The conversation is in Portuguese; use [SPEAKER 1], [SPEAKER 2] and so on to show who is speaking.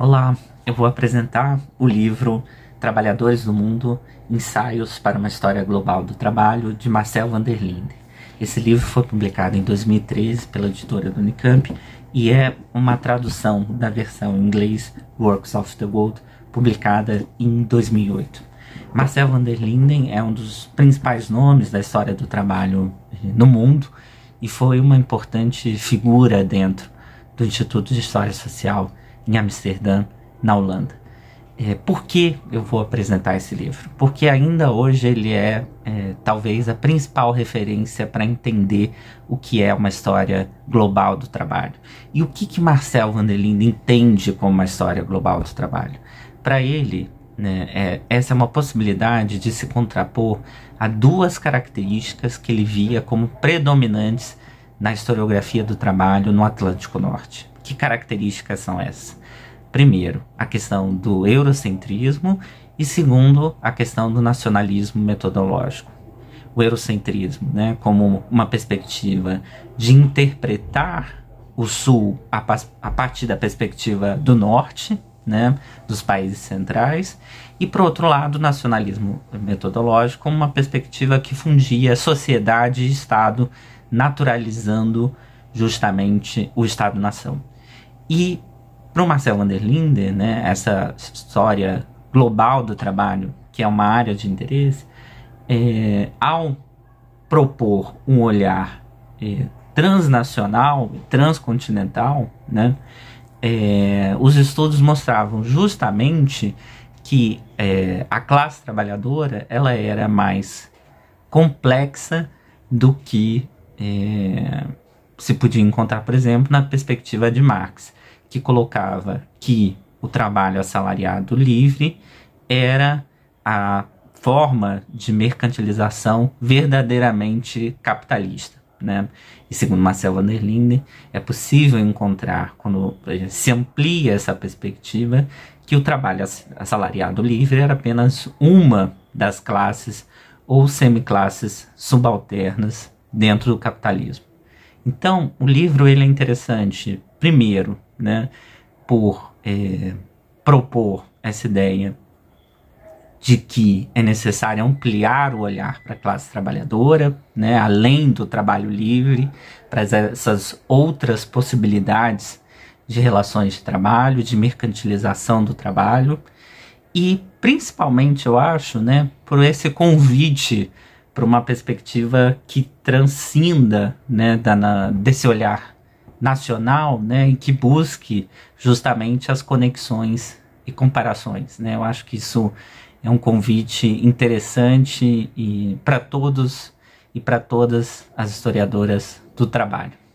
[SPEAKER 1] Olá, eu vou apresentar o livro Trabalhadores do Mundo: Ensaios para uma História Global do Trabalho, de Marcel van der Esse livro foi publicado em 2013 pela editora do Unicamp e é uma tradução da versão em inglês Works of the World, publicada em 2008. Marcel van der Linden é um dos principais nomes da história do trabalho eh, no mundo e foi uma importante figura dentro do Instituto de História Social em Amsterdã, na Holanda. É, por que eu vou apresentar esse livro? Porque ainda hoje ele é, é talvez a principal referência para entender o que é uma história global do trabalho. E o que, que Marcel Vanderlinde entende como uma história global do trabalho? Para ele, né, é, essa é uma possibilidade de se contrapor a duas características que ele via como predominantes na historiografia do trabalho no Atlântico Norte. Que características são essas? Primeiro, a questão do eurocentrismo e segundo, a questão do nacionalismo metodológico. O eurocentrismo, né, como uma perspectiva de interpretar o Sul a, a partir da perspectiva do Norte, né, dos países centrais, e por outro lado, o nacionalismo metodológico, como uma perspectiva que fundia sociedade e Estado, naturalizando justamente o Estado-nação. E para o Marcel Vanderlinde, né, essa história global do trabalho, que é uma área de interesse, é, ao propor um olhar é, transnacional, transcontinental, né, é, os estudos mostravam justamente que é, a classe trabalhadora ela era mais complexa do que é, se podia encontrar, por exemplo, na perspectiva de Marx que colocava que o trabalho assalariado livre era a forma de mercantilização verdadeiramente capitalista. Né? E segundo Marcel Vanderlinde, é possível encontrar, quando se amplia essa perspectiva, que o trabalho assalariado livre era apenas uma das classes ou semiclasses subalternas dentro do capitalismo. Então, o livro ele é interessante, primeiro, né, por é, propor essa ideia de que é necessário ampliar o olhar para a classe trabalhadora, né, além do trabalho livre, para essas outras possibilidades de relações de trabalho, de mercantilização do trabalho, e principalmente, eu acho, né, por esse convite para uma perspectiva que transcinda né, da, na, desse olhar nacional, né, e que busque justamente as conexões e comparações, né? Eu acho que isso é um convite interessante e para todos e para todas as historiadoras do trabalho.